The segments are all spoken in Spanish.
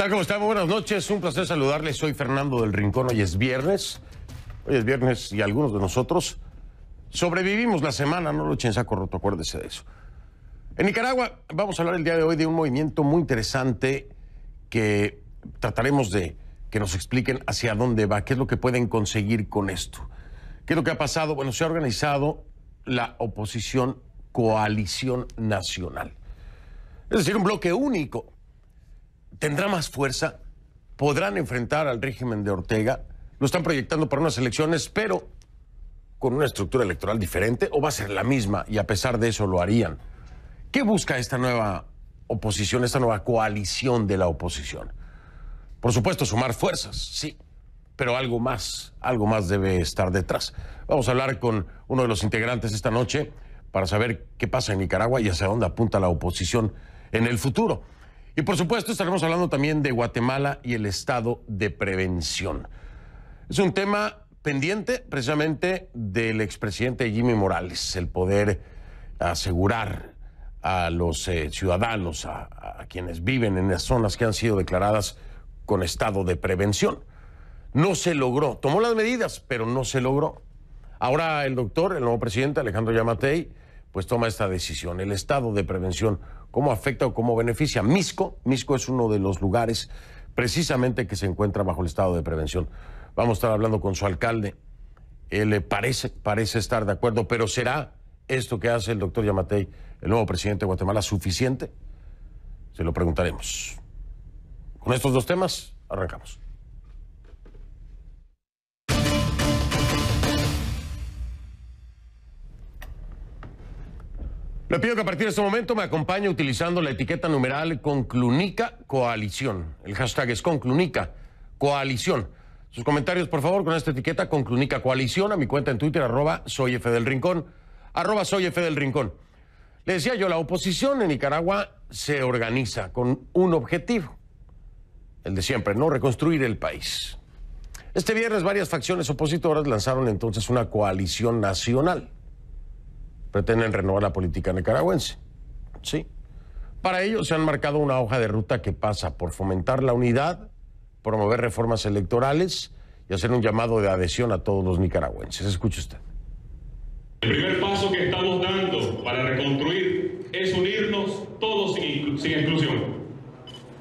tal? ¿Cómo están? buenas noches. Un placer saludarles. Soy Fernando del Rincón. Hoy es viernes. Hoy es viernes y algunos de nosotros sobrevivimos la semana. No lo echen saco roto, acuérdese de eso. En Nicaragua vamos a hablar el día de hoy de un movimiento muy interesante que trataremos de que nos expliquen hacia dónde va, qué es lo que pueden conseguir con esto. ¿Qué es lo que ha pasado? Bueno, se ha organizado la oposición coalición nacional. Es decir, un bloque único tendrá más fuerza, podrán enfrentar al régimen de Ortega, lo están proyectando para unas elecciones, pero con una estructura electoral diferente, o va a ser la misma y a pesar de eso lo harían. ¿Qué busca esta nueva oposición, esta nueva coalición de la oposición? Por supuesto, sumar fuerzas, sí, pero algo más, algo más debe estar detrás. Vamos a hablar con uno de los integrantes esta noche para saber qué pasa en Nicaragua y hacia dónde apunta la oposición en el futuro. Y por supuesto estaremos hablando también de Guatemala y el estado de prevención. Es un tema pendiente precisamente del expresidente Jimmy Morales, el poder asegurar a los eh, ciudadanos, a, a quienes viven en las zonas que han sido declaradas con estado de prevención. No se logró, tomó las medidas, pero no se logró. Ahora el doctor, el nuevo presidente Alejandro Yamatei, pues toma esta decisión. El estado de prevención, ¿cómo afecta o cómo beneficia? Misco, Misco es uno de los lugares precisamente que se encuentra bajo el estado de prevención. Vamos a estar hablando con su alcalde. Él eh, parece, parece estar de acuerdo, pero ¿será esto que hace el doctor Yamatei, el nuevo presidente de Guatemala, suficiente? Se lo preguntaremos. Con estos dos temas, arrancamos. Le pido que a partir de este momento me acompañe utilizando la etiqueta numeral Conclunica Coalición. El hashtag es Conclunica Coalición. Sus comentarios, por favor, con esta etiqueta Conclunica Coalición a mi cuenta en Twitter, arroba soy F del Rincón, arroba soy del Rincón. Le decía yo, la oposición en Nicaragua se organiza con un objetivo, el de siempre, no reconstruir el país. Este viernes varias facciones opositoras lanzaron entonces una coalición nacional pretenden renovar la política nicaragüense. Sí. Para ello se han marcado una hoja de ruta que pasa por fomentar la unidad, promover reformas electorales y hacer un llamado de adhesión a todos los nicaragüenses. Escuche usted. El primer paso que estamos dando para reconstruir es unirnos todos sin, exclusión.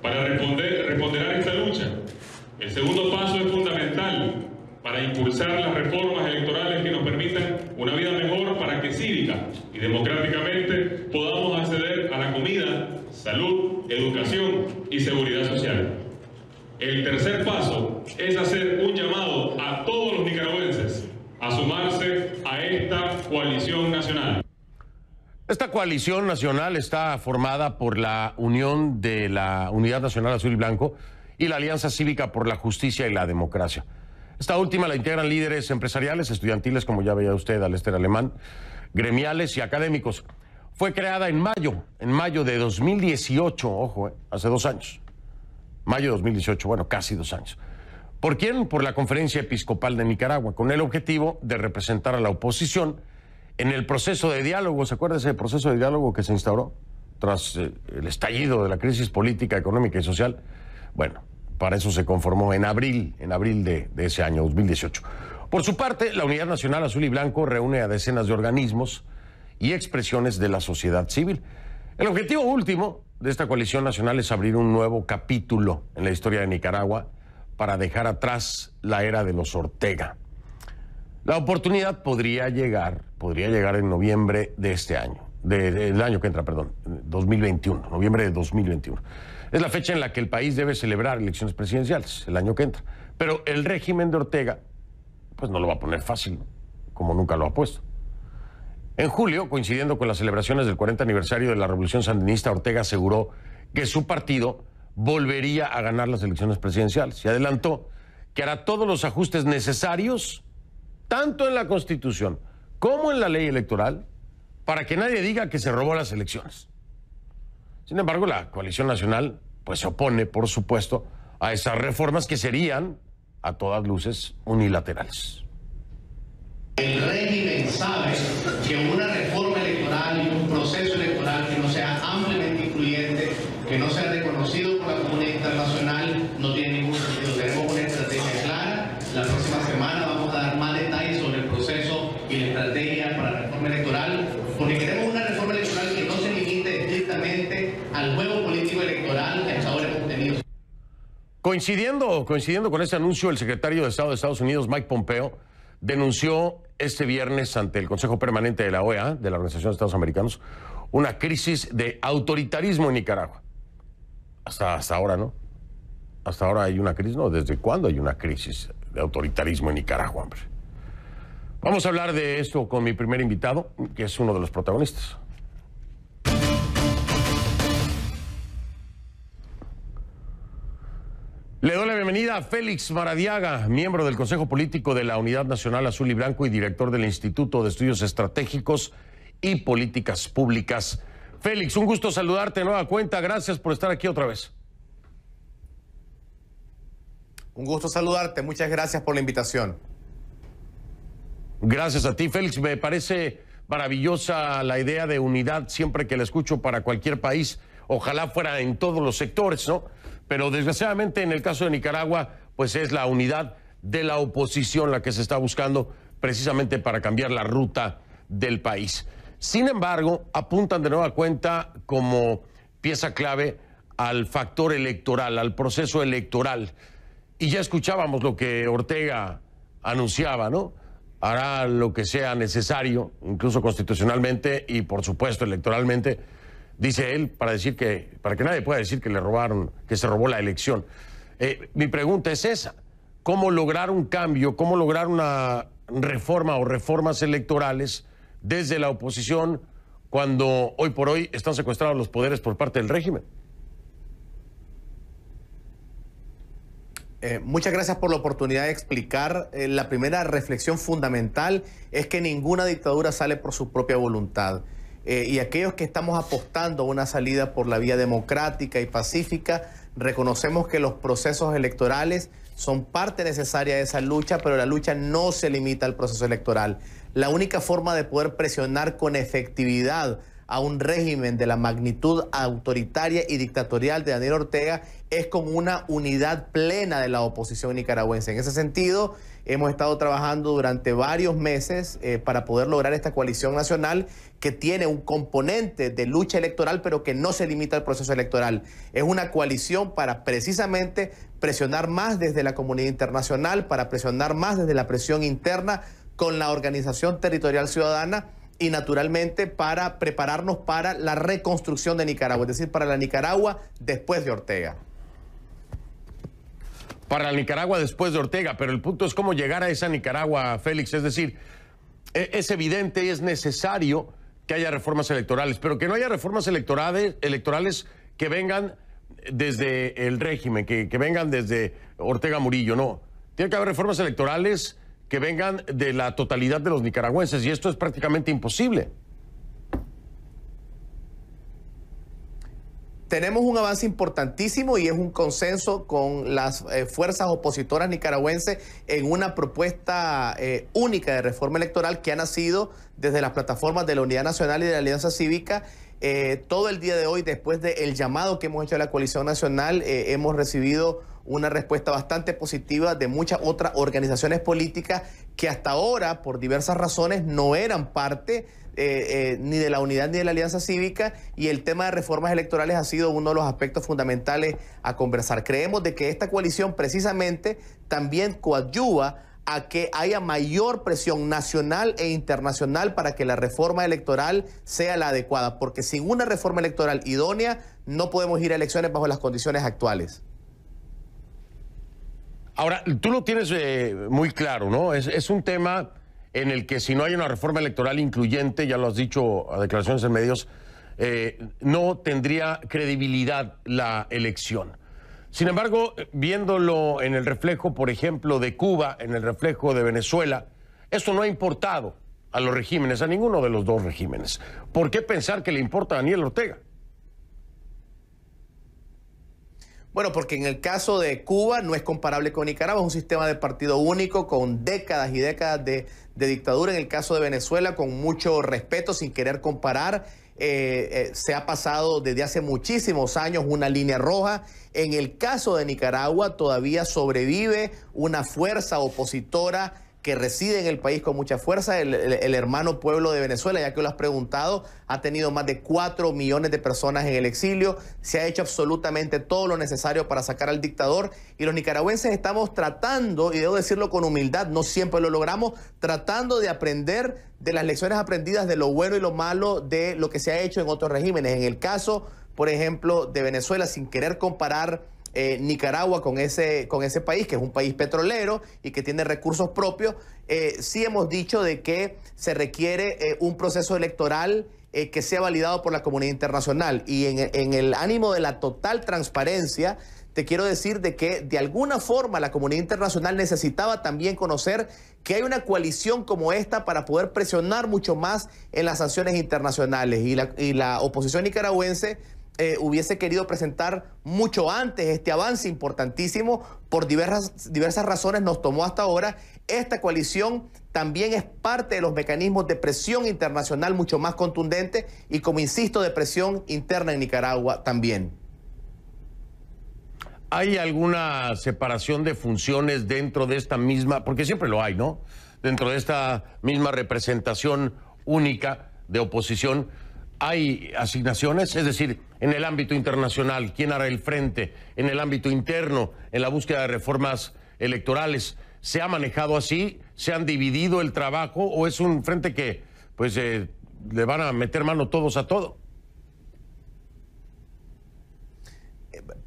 Para responder, responder a esta lucha, el segundo paso es fundamental para impulsar las reformas electorales que nos permitan una vida mejor para que cívica y democráticamente podamos acceder a la comida, salud, educación y seguridad social. El tercer paso es hacer un llamado a todos los nicaragüenses a sumarse a esta coalición nacional. Esta coalición nacional está formada por la Unión de la Unidad Nacional Azul y Blanco y la Alianza Cívica por la Justicia y la Democracia. Esta última la integran líderes empresariales, estudiantiles, como ya veía usted, Alester Alemán, gremiales y académicos. Fue creada en mayo, en mayo de 2018, ojo, eh, hace dos años. Mayo de 2018, bueno, casi dos años. ¿Por quién? Por la Conferencia Episcopal de Nicaragua, con el objetivo de representar a la oposición en el proceso de diálogo. ¿Se acuerda ese proceso de diálogo que se instauró tras eh, el estallido de la crisis política, económica y social? Bueno, para eso se conformó en abril, en abril de, ese año, 2018. Por su parte, la Unidad Nacional Azul y Blanco reúne a decenas de organismos y expresiones de la sociedad civil. El objetivo último de esta coalición nacional es abrir un nuevo capítulo en la historia de Nicaragua para dejar atrás la era de los Ortega. La oportunidad podría llegar, podría llegar en noviembre de este año, del año que entra, perdón, 2021, noviembre de 2021. Es la fecha en la que el país debe celebrar elecciones presidenciales, el año que entra. Pero el régimen de Ortega, pues no lo va a poner fácil, como nunca lo ha puesto. En julio, coincidiendo con las celebraciones del 40 aniversario de la Revolución Sandinista, Ortega aseguró que su partido volvería a ganar las elecciones presidenciales y adelantó que hará todos los ajustes necesarios, tanto en la Constitución como en la ley electoral, para que nadie diga que se robó las elecciones. Sin embargo, la coalición nacional pues, se opone, por supuesto, a esas reformas que serían, a todas luces, unilaterales. El sabe que una reforma electoral y un proceso Coincidiendo, coincidiendo con ese anuncio, el secretario de Estado de Estados Unidos, Mike Pompeo, denunció este viernes ante el Consejo Permanente de la OEA, de la Organización de Estados Americanos, una crisis de autoritarismo en Nicaragua. Hasta, hasta ahora, ¿no? Hasta ahora hay una crisis, ¿no? ¿Desde cuándo hay una crisis de autoritarismo en Nicaragua, hombre? Vamos a hablar de esto con mi primer invitado, que es uno de los protagonistas. Le doy la bienvenida a Félix Maradiaga, miembro del Consejo Político de la Unidad Nacional Azul y Blanco y director del Instituto de Estudios Estratégicos y Políticas Públicas. Félix, un gusto saludarte nueva cuenta. Gracias por estar aquí otra vez. Un gusto saludarte. Muchas gracias por la invitación. Gracias a ti, Félix. Me parece maravillosa la idea de unidad siempre que la escucho para cualquier país. Ojalá fuera en todos los sectores, ¿no? pero desgraciadamente en el caso de Nicaragua, pues es la unidad de la oposición la que se está buscando precisamente para cambiar la ruta del país. Sin embargo, apuntan de nueva cuenta como pieza clave al factor electoral, al proceso electoral. Y ya escuchábamos lo que Ortega anunciaba, ¿no? Hará lo que sea necesario, incluso constitucionalmente y por supuesto electoralmente, dice él, para decir que, para que nadie pueda decir que le robaron, que se robó la elección. Eh, mi pregunta es esa: ¿cómo lograr un cambio, cómo lograr una reforma o reformas electorales desde la oposición cuando hoy por hoy están secuestrados los poderes por parte del régimen? Eh, muchas gracias por la oportunidad de explicar. Eh, la primera reflexión fundamental es que ninguna dictadura sale por su propia voluntad. Eh, y aquellos que estamos apostando a una salida por la vía democrática y pacífica, reconocemos que los procesos electorales son parte necesaria de esa lucha, pero la lucha no se limita al proceso electoral. La única forma de poder presionar con efectividad a un régimen de la magnitud autoritaria y dictatorial de Daniel Ortega es con una unidad plena de la oposición nicaragüense. En ese sentido, Hemos estado trabajando durante varios meses eh, para poder lograr esta coalición nacional que tiene un componente de lucha electoral, pero que no se limita al proceso electoral. Es una coalición para precisamente presionar más desde la comunidad internacional, para presionar más desde la presión interna con la organización territorial ciudadana y naturalmente para prepararnos para la reconstrucción de Nicaragua, es decir, para la Nicaragua después de Ortega para Nicaragua después de Ortega, pero el punto es cómo llegar a esa Nicaragua, Félix. Es decir, e, es evidente y es necesario que haya reformas electorales, pero que no haya reformas electorales, electorales que vengan desde el régimen, que vengan desde Ortega Murillo, no. Tiene que haber reformas electorales que vengan de la totalidad de los nicaragüenses y esto es prácticamente imposible. tenemos un avance importantísimo y es un consenso con las eh, fuerzas opositoras nicaragüenses en una propuesta eh, única de reforma electoral que ha nacido desde las plataformas de la Unidad Nacional y de la Alianza Cívica. Eh, todo el día de hoy, después del llamado que hemos hecho a la coalición nacional, hemos recibido una respuesta bastante positiva de muchas otras organizaciones políticas que hasta ahora, por diversas razones, no eran parte eh, eh, ni de la unidad ni de la alianza cívica y el tema de reformas electorales ha sido uno de los aspectos fundamentales a conversar. Creemos de que esta coalición precisamente también coadyuva a que haya mayor presión nacional e internacional para que la reforma electoral sea la adecuada, porque sin una reforma electoral idónea no podemos ir a elecciones bajo las condiciones actuales. Ahora, tú lo tienes eh, muy claro, ¿no? Es, es un tema en el que si no hay una reforma electoral incluyente, ya lo has dicho a declaraciones en medios, eh, no tendría credibilidad la elección. Sin embargo, viéndolo en el reflejo, por ejemplo, de Cuba, en el reflejo de Venezuela, eso no ha importado a los regímenes, a ninguno de los dos regímenes. ¿Por qué pensar que le importa a Daniel Ortega? Bueno, porque en el caso de Cuba no es comparable con Nicaragua, es un sistema de partido único con décadas y décadas de, dictadura. En el caso de Venezuela, con mucho respeto, sin querer comparar, eh, eh, se ha pasado desde hace muchísimos años una línea roja. En el caso de Nicaragua todavía sobrevive una fuerza opositora que reside en el país con mucha fuerza, el, hermano pueblo de Venezuela, ya que lo has preguntado, ha tenido más de 4 millones de personas en el exilio, se ha hecho absolutamente todo lo necesario para sacar al dictador y los nicaragüenses estamos tratando, y debo decirlo con humildad, no siempre lo logramos, tratando de aprender de las lecciones aprendidas de lo bueno y lo malo de lo que se ha hecho en otros regímenes. En el caso, por ejemplo, de Venezuela, sin querer comparar eh, Nicaragua con ese, con ese país, que es un país petrolero y que tiene recursos propios, eh, sí hemos dicho de que se requiere eh, un proceso electoral que sea validado por la comunidad internacional. Y en, el ánimo de la total transparencia, te quiero decir de que de alguna forma la comunidad internacional necesitaba también conocer que hay una coalición como esta para poder presionar mucho más en las sanciones internacionales. Y la, y la oposición nicaragüense eh, hubiese querido presentar mucho antes este avance importantísimo. Por diversas, diversas razones nos tomó hasta ahora. Esta coalición también es parte de los mecanismos de presión internacional mucho más contundente y, como insisto, de presión interna en Nicaragua también. ¿Hay alguna separación de funciones dentro de esta misma, porque siempre lo hay, ¿no? Dentro de esta misma representación única de oposición, ¿hay asignaciones? Es decir, en el ámbito internacional, quién hará el frente en el ámbito interno, en la búsqueda de reformas electorales. ¿Se ha manejado así? ¿Se han dividido el trabajo o es un frente que pues eh, le van a meter mano todos a todo?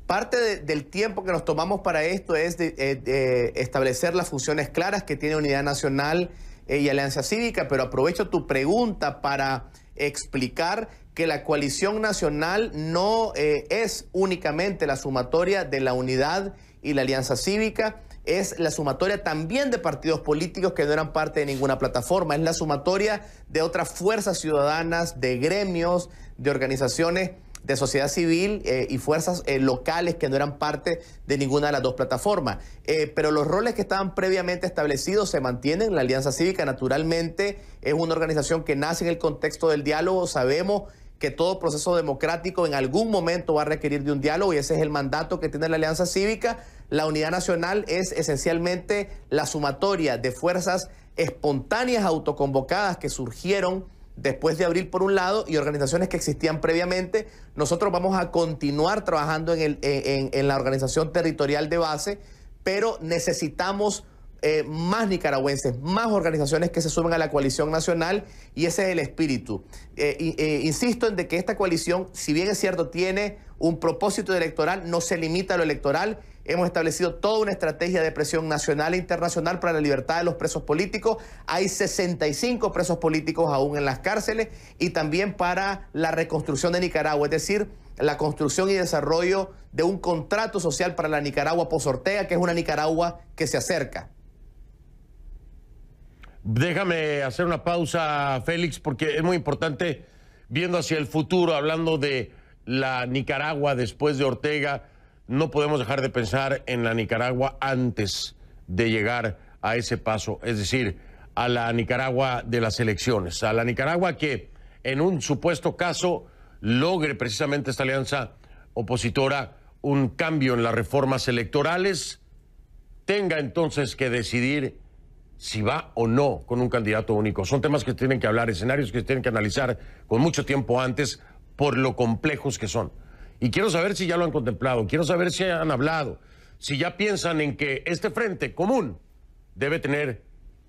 Parte del tiempo que nos tomamos para esto es de, eh, establecer las funciones claras que tiene Unidad Nacional eh, y Alianza Cívica, pero aprovecho tu pregunta para explicar que la coalición nacional no eh, es únicamente la sumatoria de la unidad y la alianza cívica, es la sumatoria también de partidos políticos que no eran parte de ninguna plataforma, es la sumatoria de otras fuerzas ciudadanas, de gremios, de organizaciones de sociedad civil eh, y fuerzas eh, locales que no eran parte de ninguna de las dos plataformas. Eh, pero los roles que estaban previamente establecidos se mantienen. La Alianza Cívica, naturalmente, es una organización que nace en el contexto del diálogo. Sabemos que todo proceso democrático en algún momento va a requerir de un diálogo y ese es el mandato que tiene la Alianza Cívica. La unidad nacional es esencialmente la sumatoria de fuerzas espontáneas autoconvocadas que surgieron después de abril por un lado y organizaciones que existían previamente. Nosotros vamos a continuar trabajando en, la organización territorial de base, pero necesitamos eh, más nicaragüenses, más organizaciones que se sumen a la coalición nacional y ese es el espíritu. Eh, eh, insisto en que esta coalición, si bien es cierto, tiene un propósito electoral, no se limita a lo electoral Hemos establecido toda una estrategia de presión nacional e internacional para la libertad de los presos políticos. Hay 65 presos políticos aún en las cárceles y también para la reconstrucción de Nicaragua, es decir, la construcción y desarrollo de un contrato social para la Nicaragua pos-Ortega, que es una Nicaragua que se acerca. Déjame hacer una pausa, Félix, porque es muy importante, viendo hacia el futuro, hablando de la Nicaragua después de Ortega no podemos dejar de pensar en la Nicaragua antes de llegar a ese paso, es decir, a la Nicaragua de las elecciones, a la Nicaragua que en un supuesto caso logre precisamente esta alianza opositora un cambio en las reformas electorales, tenga entonces que decidir si va o no con un candidato único. Son temas que tienen que hablar, escenarios que tienen que analizar con mucho tiempo antes por lo complejos que son. Y quiero saber si ya lo han contemplado, quiero saber si han hablado, si ya piensan en que este frente común debe tener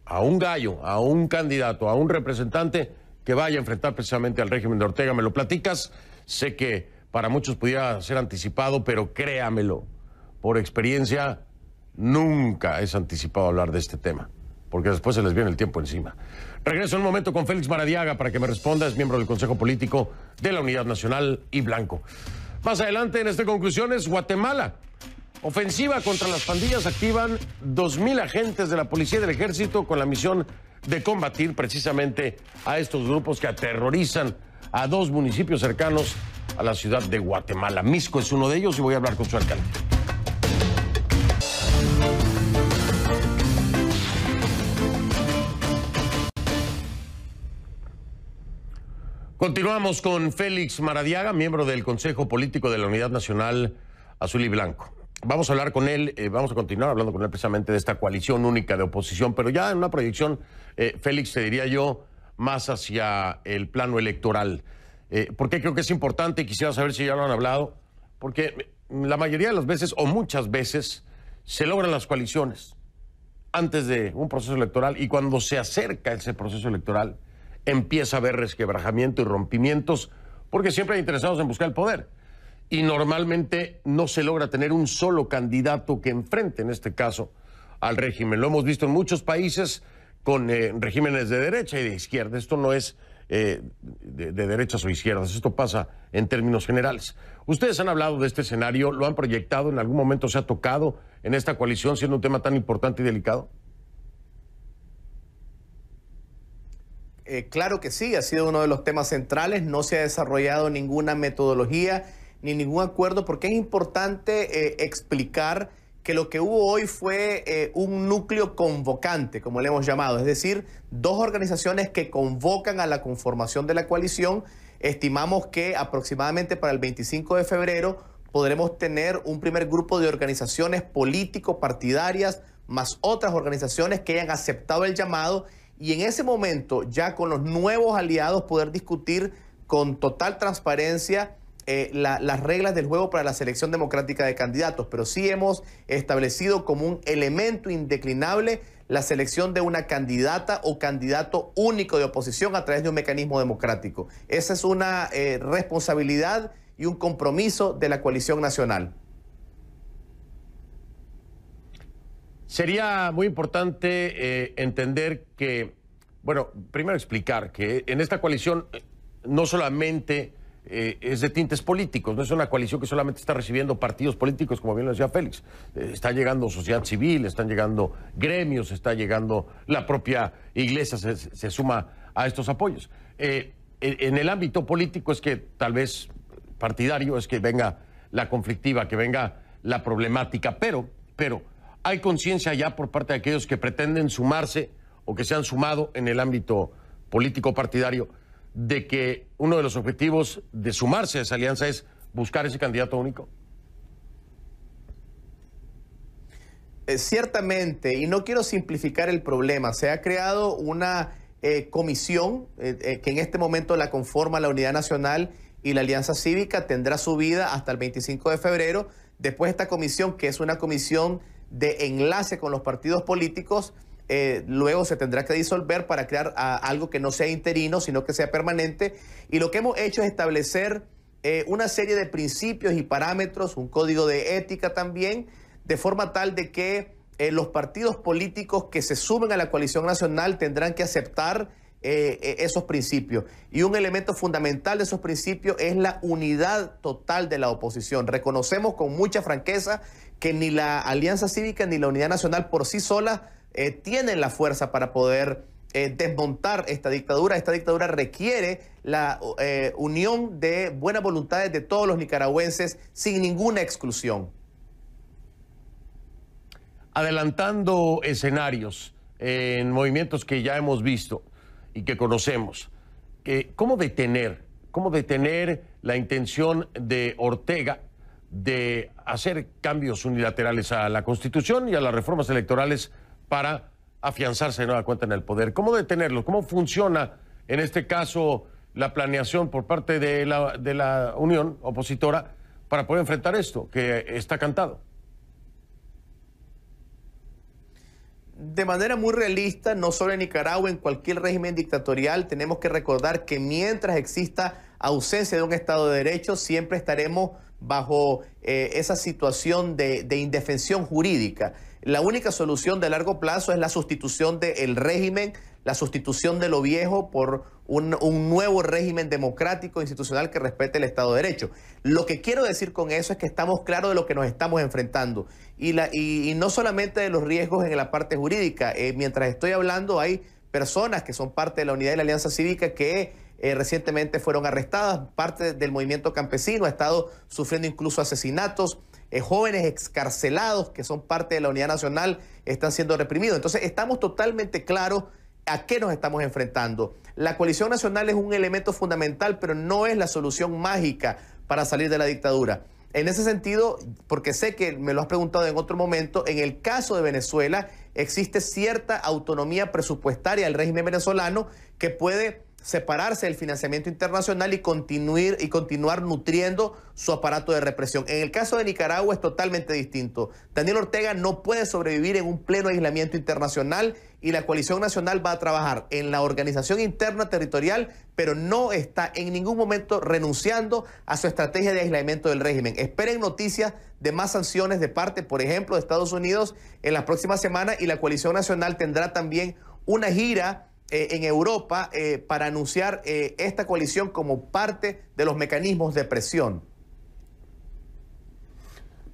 a un gallo, a un candidato, a un representante que vaya a enfrentar precisamente al régimen de Ortega. ¿Me lo platicas? Sé que para muchos pudiera ser anticipado, pero créamelo, por experiencia nunca es anticipado hablar de este tema, porque después se les viene el tiempo encima. Regreso en un momento con Félix Maradiaga para que me responda, es miembro del Consejo Político de la Unidad Nacional y Blanco. Más adelante en este es Guatemala. Ofensiva contra las pandillas activan 2.000 agentes de la policía y del ejército con la misión de combatir precisamente a estos grupos que aterrorizan a dos municipios cercanos a la ciudad de Guatemala. Misco es uno de ellos y voy a hablar con su alcalde. Continuamos con Félix Maradiaga, miembro del Consejo Político de la Unidad Nacional Azul y Blanco. Vamos a hablar con él, eh, vamos a continuar hablando con él precisamente de esta coalición única de oposición, pero ya en una proyección, eh, Félix, te diría yo, más hacia el plano electoral. Eh, porque creo que es importante? y Quisiera saber si ya lo han hablado, porque la mayoría de las veces, o muchas veces, se logran las coaliciones antes de un proceso electoral y cuando se acerca ese proceso electoral, empieza a haber resquebrajamiento y rompimientos, porque siempre hay interesados en buscar el poder. Y normalmente no se logra tener un solo candidato que enfrente, en este caso, al régimen. Lo hemos visto en muchos países con eh, regímenes de derecha y de izquierda. Esto no es eh, de derechas o izquierdas, esto pasa en términos generales. Ustedes han hablado de este escenario, lo han proyectado, en algún momento se ha tocado en esta coalición, siendo un tema tan importante y delicado. Eh, claro que sí, ha sido uno de los temas centrales, no se ha desarrollado ninguna metodología ni ningún acuerdo, porque es importante eh, explicar que lo que hubo hoy fue eh, un núcleo convocante, como le hemos llamado, es decir, dos organizaciones que convocan a la conformación de la coalición. Estimamos que aproximadamente para el 25 de febrero podremos tener un primer grupo de organizaciones político-partidarias, más otras organizaciones que hayan aceptado el llamado y en ese momento ya con los nuevos aliados poder discutir con total transparencia eh, las reglas del juego para la selección democrática de candidatos, pero sí hemos establecido como un elemento indeclinable la selección de una candidata o candidato único de oposición a través de un mecanismo democrático. Esa es una eh, responsabilidad y un compromiso de la coalición nacional. Sería muy importante eh, entender que, bueno, primero explicar que en esta coalición eh, no solamente eh, es de tintes políticos, no es una coalición que solamente está recibiendo partidos políticos, como bien lo decía Félix. está llegando sociedad civil, están llegando gremios, está llegando la propia iglesia, se, suma a estos apoyos. en, en el ámbito político es que tal vez partidario es que venga la conflictiva, que venga la problemática, pero, pero ¿Hay conciencia ya por parte de aquellos que pretenden sumarse o que se han sumado en el ámbito político partidario de que uno de los objetivos de sumarse a esa alianza es buscar ese candidato único? Eh, ciertamente, y no quiero simplificar el problema, se ha creado una eh, comisión eh, que en este momento la conforma la Unidad Nacional y la Alianza Cívica, tendrá su vida hasta el 25 de febrero. Después esta comisión, que es una comisión de enlace con los partidos políticos, eh, luego se tendrá que disolver para crear ah, algo que no sea interino, sino que sea permanente. Y lo que hemos hecho es establecer eh, una serie de principios y parámetros, un código de ética también, de forma tal de que eh, los partidos políticos que se sumen a la coalición nacional tendrán que aceptar eh, eh, esos principios. Y un elemento fundamental de esos principios es la unidad total de la oposición. Reconocemos con mucha franqueza que ni la Alianza Cívica ni la Unidad Nacional por sí sola eh, tienen la fuerza para poder desmontar esta dictadura. Esta dictadura requiere la unión de buenas voluntades de todos los nicaragüenses sin ninguna exclusión. Adelantando escenarios en movimientos que ya hemos visto y que conocemos. ¿Cómo detener? ¿Cómo detener la intención de Ortega de hacer cambios unilaterales a la Constitución y a las reformas electorales para afianzarse de nueva cuenta en el poder? ¿Cómo detenerlo? ¿Cómo funciona en este caso la planeación por parte de la Unión opositora para poder enfrentar esto que está cantado? de manera muy realista, no solo en Nicaragua, en cualquier régimen dictatorial, tenemos que recordar que mientras exista ausencia de un Estado de Derecho, siempre estaremos bajo eh, esa situación de, indefensión jurídica. La única solución de largo plazo es la sustitución del régimen, la sustitución de lo viejo por un, nuevo régimen democrático e institucional que respete el Estado de Derecho. Lo que quiero decir con eso es que estamos claros de lo que nos estamos enfrentando y, la, y, no solamente de los riesgos en la parte jurídica. Eh, mientras estoy hablando hay personas que son parte de la unidad de la Alianza Cívica que eh, recientemente fueron arrestadas, parte del movimiento campesino ha estado sufriendo incluso asesinatos. Eh, jóvenes excarcelados que son parte de la Unidad Nacional están siendo reprimidos. Entonces estamos totalmente claros ¿A qué nos estamos enfrentando? La coalición nacional es un elemento fundamental, pero no es la solución mágica para salir de la dictadura. En ese sentido, porque sé que me lo has preguntado en otro momento, en el caso de Venezuela existe cierta autonomía presupuestaria del régimen venezolano que puede separarse del financiamiento internacional y continuar, y continuar nutriendo su aparato de represión. En el caso de Nicaragua es totalmente distinto. Daniel Ortega no puede sobrevivir en un pleno aislamiento internacional y la coalición nacional va a trabajar en la organización interna territorial, pero no está en ningún momento renunciando a su estrategia de aislamiento del régimen. Esperen noticias de más sanciones de parte, por ejemplo, de Estados Unidos en las próximas semanas y la coalición nacional tendrá también una gira eh, en Europa eh, para anunciar eh, esta coalición como parte de los mecanismos de presión.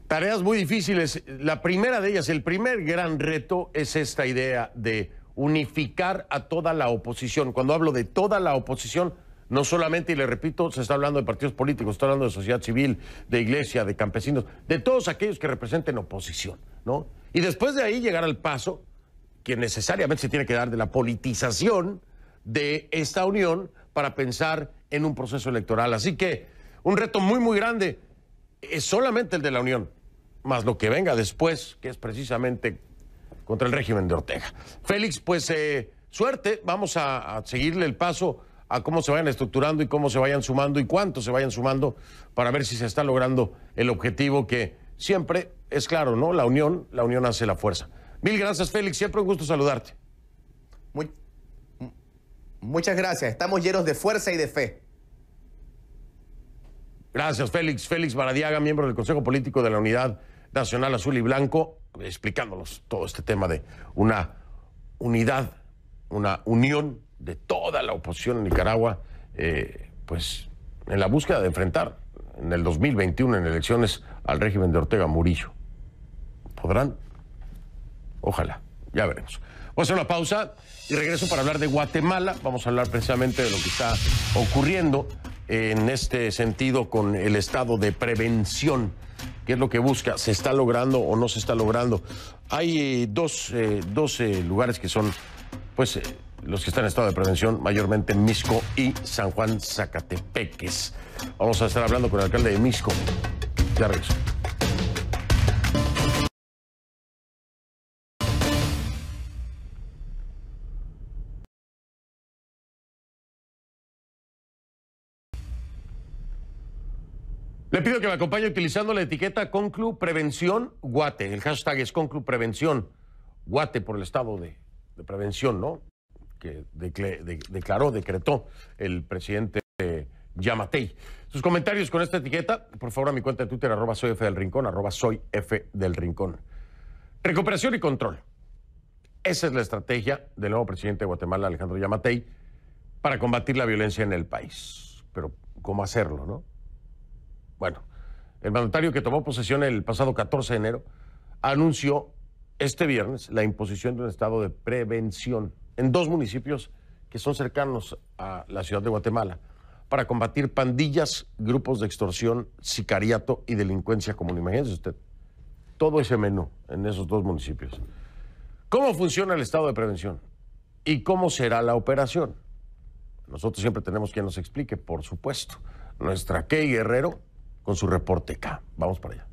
Tareas muy difíciles. La primera de ellas, el primer gran reto es esta idea de unificar a toda la oposición. Cuando hablo de toda la oposición, no solamente, y le repito, se está hablando de partidos políticos, se está hablando de sociedad civil, de iglesia, de campesinos, de todos aquellos que representen oposición, ¿no? Y después de ahí llegar al paso que necesariamente se tiene que dar de la politización de esta unión para pensar en un proceso electoral. Así que un reto muy, muy grande es solamente el de la unión más lo que venga después, que es precisamente contra el régimen de Ortega. Félix, pues eh, suerte, vamos a, seguirle el paso a cómo se vayan estructurando y cómo se vayan sumando y cuánto se vayan sumando para ver si se está logrando el objetivo que siempre es claro, ¿no? La unión, la unión hace la fuerza. Mil gracias, Félix, siempre un gusto saludarte. muchas gracias, estamos llenos de fuerza y de fe. Gracias, Félix. Félix Baradiaga, miembro del Consejo Político de la Unidad Nacional Azul y Blanco, explicándonos todo este tema de una unidad, una unión de toda la oposición en Nicaragua, eh, pues en la búsqueda de enfrentar en el 2021 en elecciones al régimen de Ortega Murillo. ¿Podrán? Ojalá, ya veremos. Voy a hacer una pausa y regreso para hablar de Guatemala. Vamos a hablar precisamente de lo que está ocurriendo en este sentido con el estado de prevención? ¿Qué es lo que busca? ¿Se está logrando o no se está logrando? Hay eh, dos, eh, lugares que son, pues, eh, los que están en estado de prevención, mayormente Misco y San Juan Zacatepeques. Vamos a estar hablando con el alcalde de Misco. Ya regreso. Le pido que me acompañe utilizando la etiqueta Conclu Prevención Guate. El hashtag es Conclu Prevención Guate por el estado de, prevención, ¿no? Que declaró, decretó el presidente Yamatei. Sus comentarios con esta etiqueta, por favor, a mi cuenta de Twitter, arroba soy del Rincón, arroba soy del Rincón. Recuperación y control. Esa es la estrategia del nuevo presidente de Guatemala, Alejandro Yamatei, para combatir la violencia en el país. Pero, ¿cómo hacerlo, no? bueno, el mandatario que tomó posesión el pasado 14 de enero anunció este viernes la imposición de un estado de prevención en dos municipios que son cercanos a la ciudad de Guatemala para combatir pandillas, grupos de extorsión, sicariato y delincuencia común. Imagínense usted, todo ese menú en esos dos municipios. ¿Cómo funciona el estado de prevención? ¿Y cómo será la operación? Nosotros siempre tenemos quien nos explique, por supuesto. Nuestra Key Guerrero con su reporte K. Vamos para allá.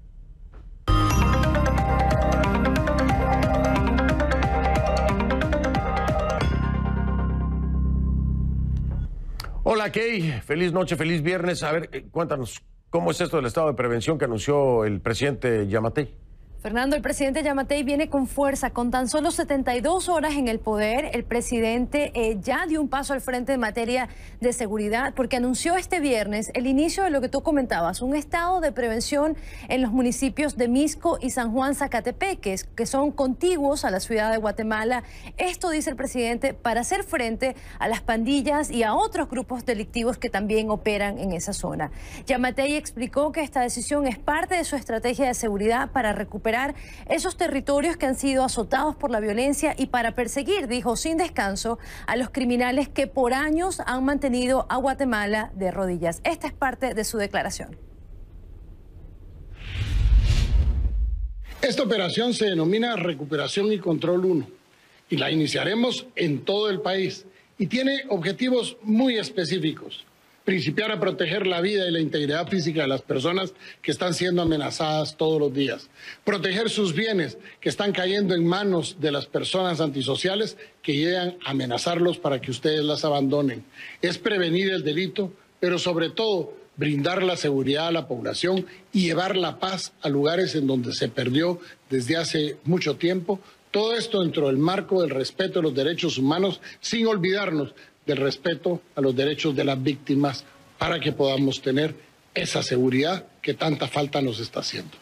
Hola Key, feliz noche, feliz viernes. A ver, eh, cuéntanos, ¿cómo es esto del estado de prevención que anunció el presidente Yamatei? Fernando, el presidente Yamatei viene con fuerza. Con tan solo 72 horas en el poder, el presidente eh, ya dio un paso al frente en materia de seguridad porque anunció este viernes el inicio de lo que tú comentabas, un estado de prevención en los municipios de Misco y San Juan Zacatepeques, que son contiguos a la ciudad de Guatemala. Esto dice el presidente para hacer frente a las pandillas y a otros grupos delictivos que también operan en esa zona. Yamatei explicó que esta decisión es parte de su estrategia de seguridad para recuperar esos territorios que han sido azotados por la violencia y para perseguir, dijo, sin descanso a los criminales que por años han mantenido a Guatemala de rodillas. Esta es parte de su declaración. Esta operación se denomina Recuperación y Control 1 y la iniciaremos en todo el país y tiene objetivos muy específicos principiar a proteger la vida y la integridad física de las personas que están siendo amenazadas todos los días, proteger sus bienes que están cayendo en manos de las personas antisociales que llegan a amenazarlos para que ustedes las abandonen, es prevenir el delito, pero sobre todo brindar la seguridad a la población y llevar la paz a lugares en donde se perdió desde hace mucho tiempo. Todo esto dentro del marco del respeto de los derechos humanos, sin olvidarnos del respeto a los derechos de las víctimas para que podamos tener esa seguridad que tanta falta nos está haciendo.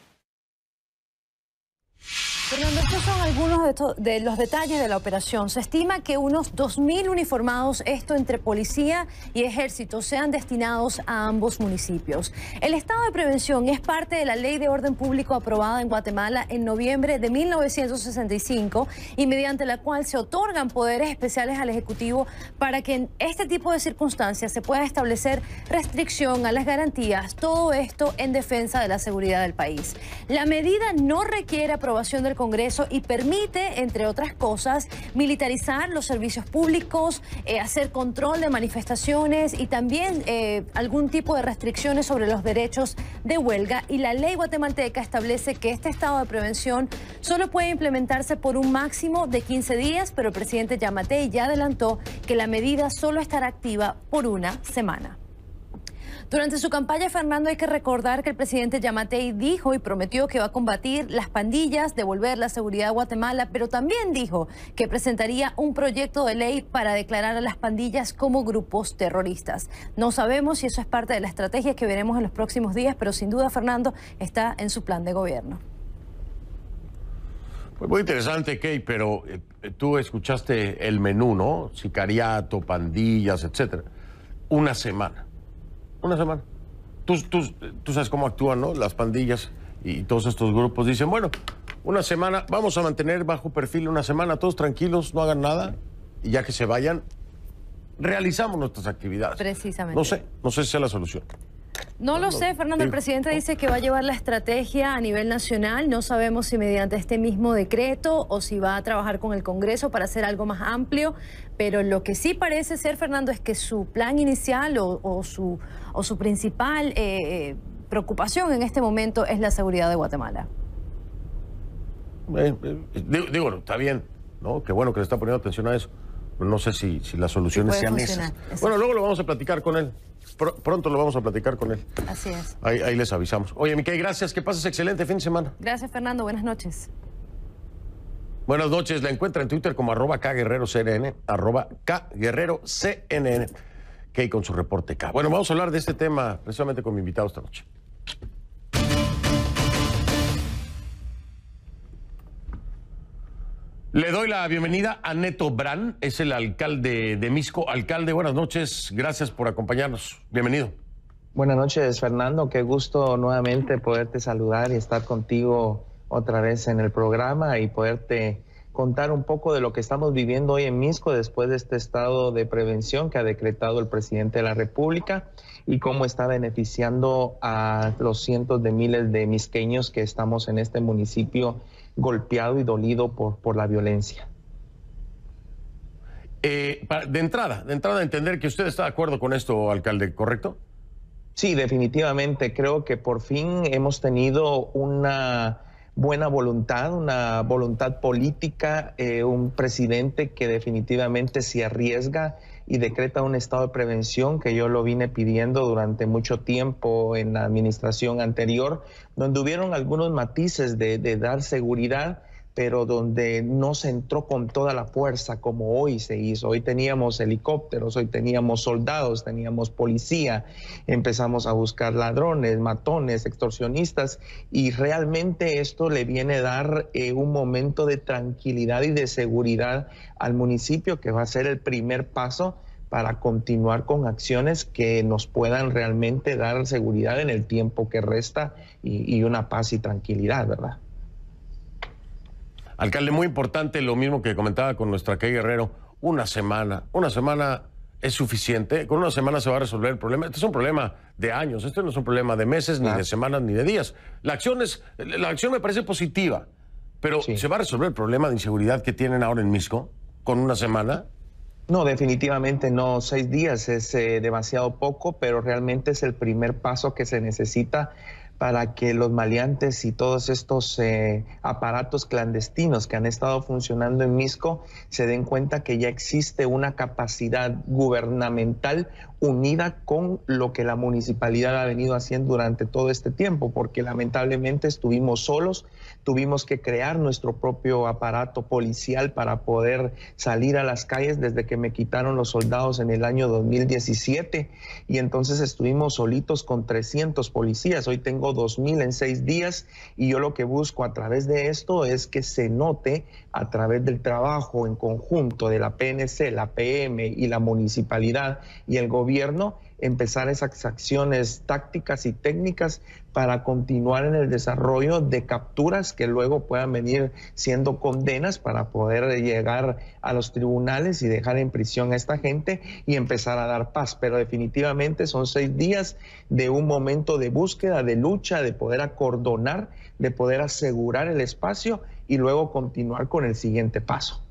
de, de los detalles de la operación. Se estima que unos 2.000 uniformados, esto entre policía y ejército, sean destinados a ambos municipios. El estado de prevención es parte de la Ley de Orden Público aprobada en Guatemala en noviembre de 1965 y mediante la cual se otorgan poderes especiales al Ejecutivo para que en este tipo de circunstancias se pueda establecer restricción a las garantías, todo esto en defensa de la seguridad del país. La medida no requiere aprobación del Congreso y permite entre otras cosas, militarizar los servicios públicos, eh, hacer control de manifestaciones y también eh, algún tipo de restricciones sobre los derechos de huelga. Y la ley guatemalteca establece que este estado de prevención solo puede implementarse por un máximo de 15 días, pero el presidente Yamatei ya adelantó que la medida solo estará activa por una semana. Durante su campaña, Fernando, hay que recordar que el presidente Yamatei dijo y prometió que va a combatir las pandillas, devolver la seguridad a Guatemala, pero también dijo que presentaría un proyecto de ley para declarar a las pandillas como grupos terroristas. No sabemos si eso es parte de la estrategia que veremos en los próximos días, pero sin duda, Fernando, está en su plan de gobierno. Pues muy interesante, Kate, pero eh, tú escuchaste el menú, ¿no? Sicariato, pandillas, etcétera. Una semana. Una semana. Tú, sabes cómo actúan, ¿no? Las pandillas y todos estos grupos dicen, bueno, una semana, vamos a mantener bajo perfil una semana, todos tranquilos, no hagan nada, y ya que se vayan, realizamos nuestras actividades. Precisamente. No sé, no sé si sea la solución. No lo sé, Fernando. El presidente dice que va a llevar la estrategia a nivel nacional. No sabemos si mediante este mismo decreto o si va a trabajar con el Congreso para hacer algo más amplio. Pero lo que sí parece ser, Fernando, es que su plan inicial o, su, o su principal eh, eh, preocupación en este momento es la seguridad de Guatemala. Eh, digo, está bien, ¿no? Qué bueno que se está poniendo atención a eso. No sé si, las soluciones sean esas. Bueno, luego lo vamos a platicar con él. pronto lo vamos a platicar con él. Así es. Ahí, les avisamos. Oye, Miquel, gracias. Que pases excelente fin de semana. Gracias, Fernando. Buenas noches. Buenas noches. La encuentra en Twitter como arroba kguerrerocnn, arroba kguerrerocnn. Kay con su reporte K. Bueno, vamos a hablar de este tema precisamente con mi invitado esta noche. Le doy la bienvenida a Neto Bran, es el alcalde de Misco. Alcalde, buenas noches, gracias por acompañarnos. Bienvenido. Buenas noches, Fernando. Qué gusto nuevamente poderte saludar y estar contigo otra vez en el programa y poderte contar un poco de lo que estamos viviendo hoy en Misco después de este estado de prevención que ha decretado el presidente de la República y cómo está beneficiando a los cientos de miles de misqueños que estamos en este municipio golpeado y dolido por, por la violencia. Eh, de entrada, de entrada entender que usted está de acuerdo con esto, alcalde, ¿correcto? Sí, definitivamente. Creo que por fin hemos tenido una buena voluntad, una voluntad política, eh, un presidente que definitivamente se arriesga y decreta un estado de prevención que yo lo vine pidiendo durante mucho tiempo en la administración anterior, donde hubieron algunos matices de dar seguridad pero donde no se entró con toda la fuerza como hoy se hizo. Hoy teníamos helicópteros, hoy teníamos soldados, teníamos policía, empezamos a buscar ladrones, matones, extorsionistas, y realmente esto le viene a dar eh, un momento de tranquilidad y de seguridad al municipio, que va a ser el primer paso para continuar con acciones que nos puedan realmente dar seguridad en el tiempo que resta y, y una paz y tranquilidad, ¿verdad? Alcalde, muy importante lo mismo que comentaba con nuestra Key Guerrero, una semana, una semana es suficiente, con una semana se va a resolver el problema. Este es un problema de años, este no es un problema de meses, ni de semanas, ni de días. La acción, es, la acción me parece positiva, pero ¿se va a resolver el problema de inseguridad que tienen ahora en Misco con una semana? No, definitivamente no. Seis días es eh, demasiado poco, pero realmente es el primer paso que se necesita para que los maleantes y todos estos eh, aparatos clandestinos que han estado funcionando en Misco se den cuenta que ya existe una capacidad gubernamental unida con lo que la municipalidad ha venido haciendo durante todo este tiempo, porque lamentablemente estuvimos solos, tuvimos que crear nuestro propio aparato policial para poder salir a las calles desde que me quitaron los soldados en el año 2017 y entonces estuvimos solitos con 300 policías. Hoy tengo dos 2.000 en seis días y yo lo que busco a través de esto es que se note a través del trabajo en conjunto de la PNC, la PM y la municipalidad y el gobierno empezar esas acciones tácticas y técnicas para continuar en el desarrollo de capturas que luego puedan venir siendo condenas para poder llegar a los tribunales y dejar en prisión a esta gente y empezar a dar paz. Pero definitivamente son seis días de un momento de búsqueda, de lucha, de poder acordonar, de poder asegurar el espacio y luego continuar con el siguiente paso.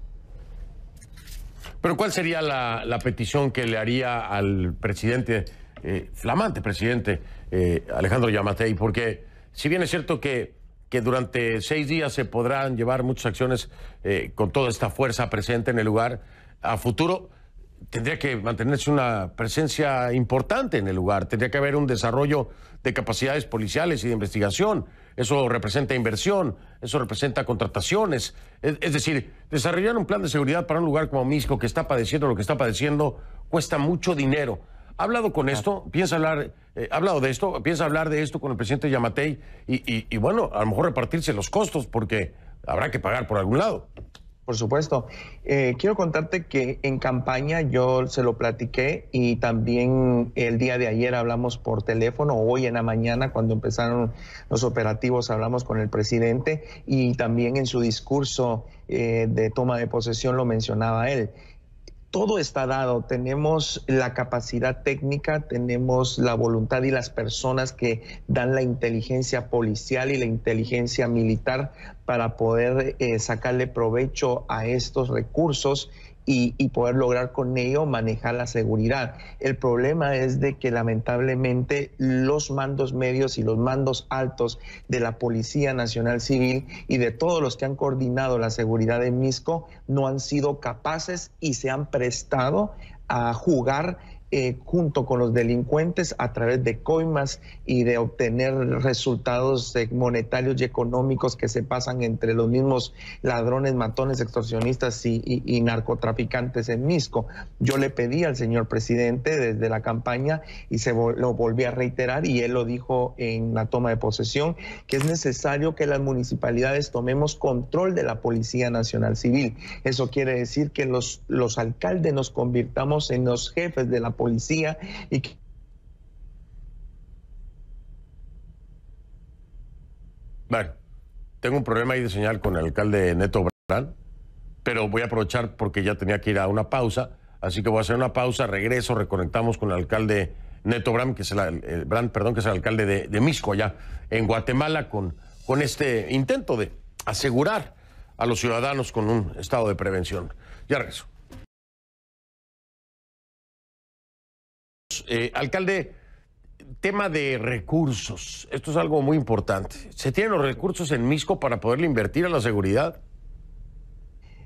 Pero ¿cuál sería la, petición que le haría al presidente, eh, flamante presidente eh, Alejandro Yamatei? Porque si bien es cierto que, que durante seis días se podrán llevar muchas acciones eh, con toda esta fuerza presente en el lugar, a futuro tendría que mantenerse una presencia importante en el lugar, tendría que haber un desarrollo de capacidades policiales y de investigación eso representa inversión, eso representa contrataciones. Es, decir, desarrollar un plan de seguridad para un lugar como Misco que está padeciendo lo que está padeciendo cuesta mucho dinero. ¿Ha hablado con esto? ¿Piensa hablar, eh, ¿ha hablado de esto? ¿Piensa hablar de esto con el presidente Yamatei? Y, y bueno, a lo mejor repartirse los costos porque habrá que pagar por algún lado. Por supuesto. Eh, quiero contarte que en campaña yo se lo platiqué y también el día de ayer hablamos por teléfono, hoy en la mañana cuando empezaron los operativos hablamos con el presidente y también en su discurso eh, de toma de posesión lo mencionaba él todo está dado. Tenemos la capacidad técnica, tenemos la voluntad y las personas que dan la inteligencia policial y la inteligencia militar para poder eh, sacarle provecho a estos recursos y, poder lograr con ello manejar la seguridad. El problema es de que lamentablemente los mandos medios y los mandos altos de la Policía Nacional Civil y de todos los que han coordinado la seguridad de MISCO no han sido capaces y se han prestado a jugar eh, junto con los delincuentes a través de coimas y de obtener resultados eh, monetarios y económicos que se pasan entre los mismos ladrones, matones, extorsionistas y, narcotraficantes en Misco. Yo le pedí al señor presidente desde la campaña y se lo volví a reiterar y él lo dijo en la toma de posesión, que es necesario que las municipalidades tomemos control de la Policía Nacional Civil. Eso quiere decir que los, los alcaldes nos convirtamos en los jefes de la policía policía y que Bueno, tengo un problema ahí de señal con el alcalde Neto Brand, pero voy a aprovechar porque ya tenía que ir a una pausa, así que voy a hacer una pausa, regreso, reconectamos con el alcalde Neto Bram, que es el, eh, perdón, que es el alcalde de, de Misco allá en Guatemala con, con este intento de asegurar a los ciudadanos con un estado de prevención. Ya regreso. Eh, alcalde, tema de recursos. Esto es algo muy importante. ¿Se tienen los recursos en Misco para poderle invertir a la seguridad?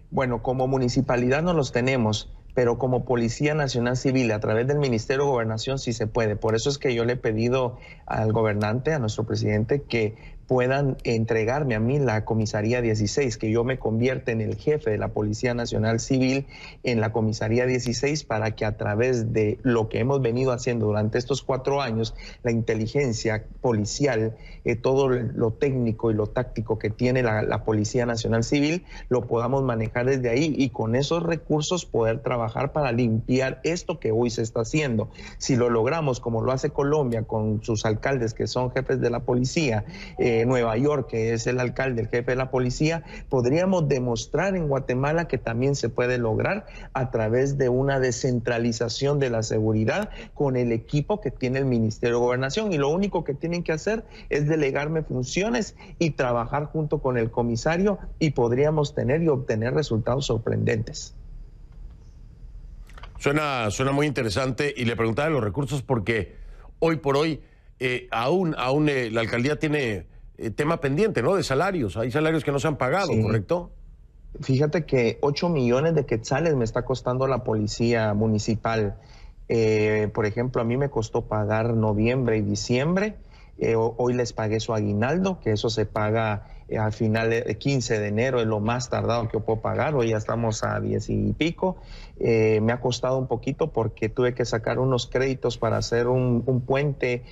Bueno, como municipalidad no los tenemos, pero como Policía Nacional Civil, a través del Ministerio de Gobernación, sí se puede. Por eso es que yo le he pedido al gobernante, a nuestro presidente, que puedan entregarme a mí la comisaría 16, que yo me convierta en el jefe de la Policía Nacional Civil en la comisaría 16 para que a través de lo que hemos venido haciendo durante estos cuatro años, la inteligencia policial, eh, todo lo técnico y lo táctico que tiene la, Policía Nacional Civil, lo podamos manejar desde ahí y con esos recursos poder trabajar para limpiar esto que hoy se está haciendo. Si lo logramos, como lo hace Colombia con sus alcaldes que son jefes de la policía, eh, Nueva York, que es el alcalde, el jefe de la policía, podríamos demostrar en Guatemala que también se puede lograr a través de una descentralización de la seguridad con el equipo que tiene el Ministerio de Gobernación. Y lo único que tienen que hacer es delegarme funciones y trabajar junto con el comisario y podríamos tener y obtener resultados sorprendentes. Suena, suena muy interesante y le preguntaba de los recursos porque hoy por hoy eh, aún, aún eh, la alcaldía tiene eh, tema pendiente, ¿no? De salarios. Hay salarios que no se han pagado, ¿correcto? Fíjate que 8 millones de quetzales me está costando la policía municipal. Eh, por ejemplo, a mí me costó pagar noviembre y diciembre eh, hoy les pagué su aguinaldo, que eso se paga eh, al final del 15 de enero, es lo más tardado que puedo pagar. Hoy ya estamos a 10 y pico. Eh, me ha costado un poquito porque tuve que sacar unos créditos para hacer un, puente,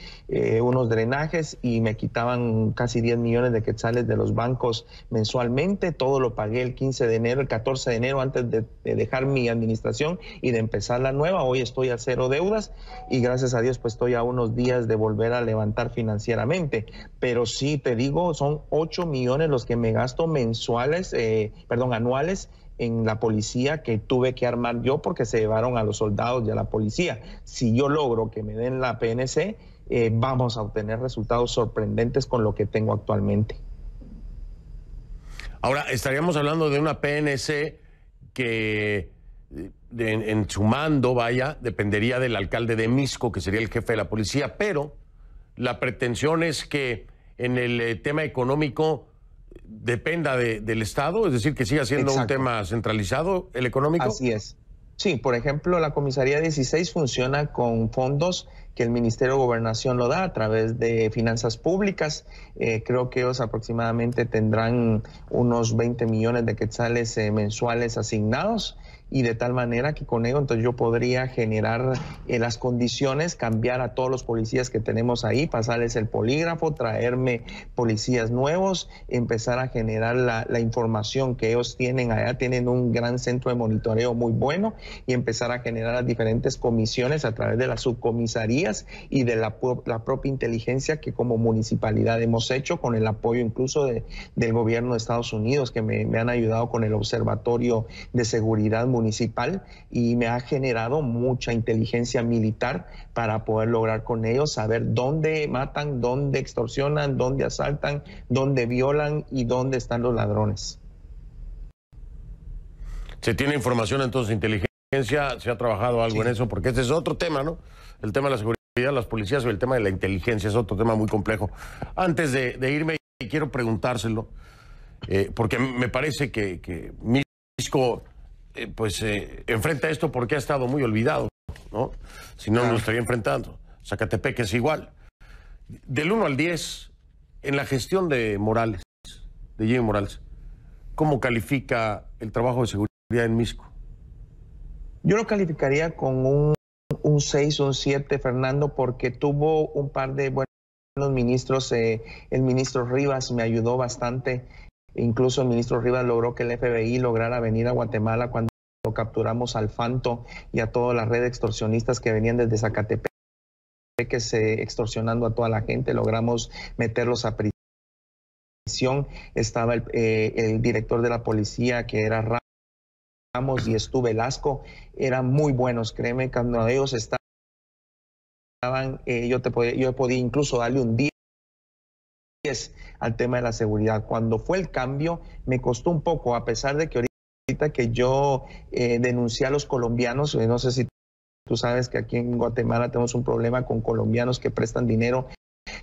unos drenajes y me quitaban casi 10 millones de quetzales de los bancos mensualmente. Todo lo pagué el 15 de enero, el 14 de enero, antes de, dejar mi administración y de empezar la nueva. Hoy estoy a cero deudas y gracias a Dios, pues estoy a unos días de volver a levantar financiación financieramente, pero sí te digo, son 8 millones los que me gasto mensuales, eh, perdón, anuales en la policía que tuve que armar yo porque se llevaron a los soldados y a la policía. Si yo logro que me den la PNC, eh, vamos a obtener resultados sorprendentes con lo que tengo actualmente. Ahora, estaríamos hablando de una PNC que en, en su mando, vaya, dependería del alcalde de Misco, que sería el jefe de la policía, pero la pretensión es que en el eh, tema económico dependa del Estado, es decir, que siga siendo un tema centralizado el económico. Así es. Sí, por ejemplo, la comisaría 16 funciona con fondos que el Ministerio de Gobernación lo da a través de finanzas públicas. Eh, creo que ellos aproximadamente tendrán unos 20 millones de quetzales eh, mensuales asignados y de tal manera que con ello entonces yo podría generar eh, las condiciones, cambiar a todos los policías que tenemos ahí, pasarles el polígrafo, traerme policías nuevos, empezar a generar la, información que ellos tienen allá, tienen un gran centro de monitoreo muy bueno y empezar a generar las diferentes comisiones a través de las subcomisarías y de la, propia inteligencia que como municipalidad hemos hecho con el apoyo incluso de, del gobierno de Estados Unidos que me, me han ayudado con el Observatorio de Seguridad municipal y me ha generado mucha inteligencia militar para poder lograr con ellos saber dónde matan, dónde extorsionan, dónde asaltan, dónde violan y dónde están los ladrones. Se tiene información entonces inteligencia, se ha trabajado algo en eso, porque ese es otro tema, ¿no? El tema de la seguridad, las policías o el tema de la inteligencia es otro tema muy complejo. Antes de, irme, quiero preguntárselo, eh, porque me parece que, que Misco eh, pues eh, enfrenta esto porque ha estado muy olvidado, ¿no? Si no, no lo estaría enfrentando. Zacatepec es igual. Del 1 al 10, en la gestión de Morales, de Jimmy Morales, ¿cómo califica el trabajo de seguridad en Misco? Yo lo calificaría con un, un 6, un 7, Fernando, porque tuvo un par de buenos ministros. Eh, el ministro Rivas me ayudó bastante Incluso el ministro Rivas logró que el FBI lograra venir a Guatemala cuando capturamos al Fanto y a toda la red de extorsionistas que venían desde Zacatepec que se extorsionando a toda la gente, logramos meterlos a prisión. Estaba el, eh, director de la policía que era Ramos y estuve Velasco, eran muy buenos, créeme, cuando ellos estaban, eh, yo, te yo podía incluso darle un día al tema de la seguridad. Cuando fue el cambio, me costó un poco, a pesar de que ahorita que yo eh, denuncié a los colombianos, eh, no sé si tú sabes que aquí en Guatemala tenemos un problema con colombianos que prestan dinero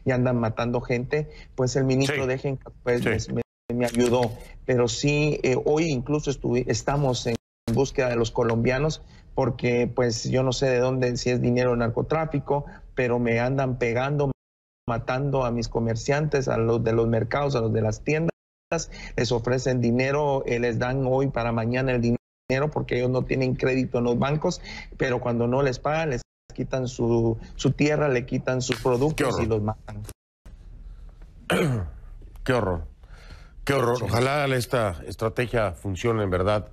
y andan matando gente, pues el ministro de dejen, pues, pues, me, ayudó. Pero sí, eh, hoy incluso estuve, estamos en búsqueda de los colombianos porque pues yo no sé de dónde, si es dinero narcotráfico, pero me andan pegando, matando a mis comerciantes, a los de los mercados, a los de las tiendas, les ofrecen dinero, eh, les dan hoy para mañana el dinero porque ellos no tienen crédito en los bancos, pero cuando no les pagan, les quitan su, su tierra, le quitan sus productos y los matan. Qué horror. Qué horror. Ojalá esta estrategia funcione en verdad.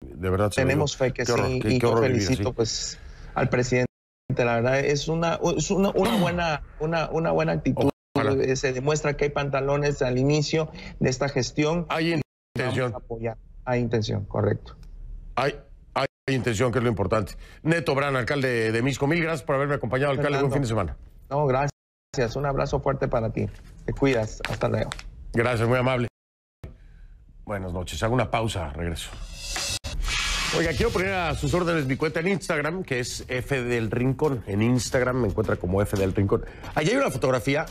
De verdad. Tenemos fe que sí y yo felicito pues al presidente la verdad es una, una, buena, una, una buena actitud. Eh, se demuestra que hay pantalones al inicio de esta gestión. Hay intención. Hay intención, correcto. Hay, hay, intención, que es lo importante. Neto Bran, alcalde de Misco, mil gracias por haberme acompañado, alcalde. Buen fin de semana. No, gracias. Un abrazo fuerte para ti. Te cuidas. Hasta luego. Gracias, muy amable. Buenas noches. Hago una pausa. Regreso. Oiga, quiero poner a sus órdenes mi cuenta en Instagram, que es F del Rincón. En Instagram me encuentra como F del Rincón. Allí hay una fotografía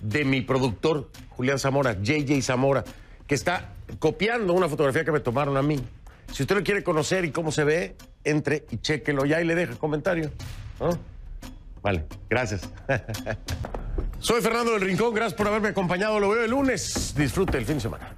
de mi productor, Julián Zamora, JJ Zamora, que está copiando una fotografía que me tomaron a mí. Si usted lo quiere conocer y cómo se ve, entre y chéquelo ya y le deja comentario. Vale, gracias. Soy Fernando del Rincón, gracias por haberme acompañado. Lo veo el lunes. Disfrute el fin de semana.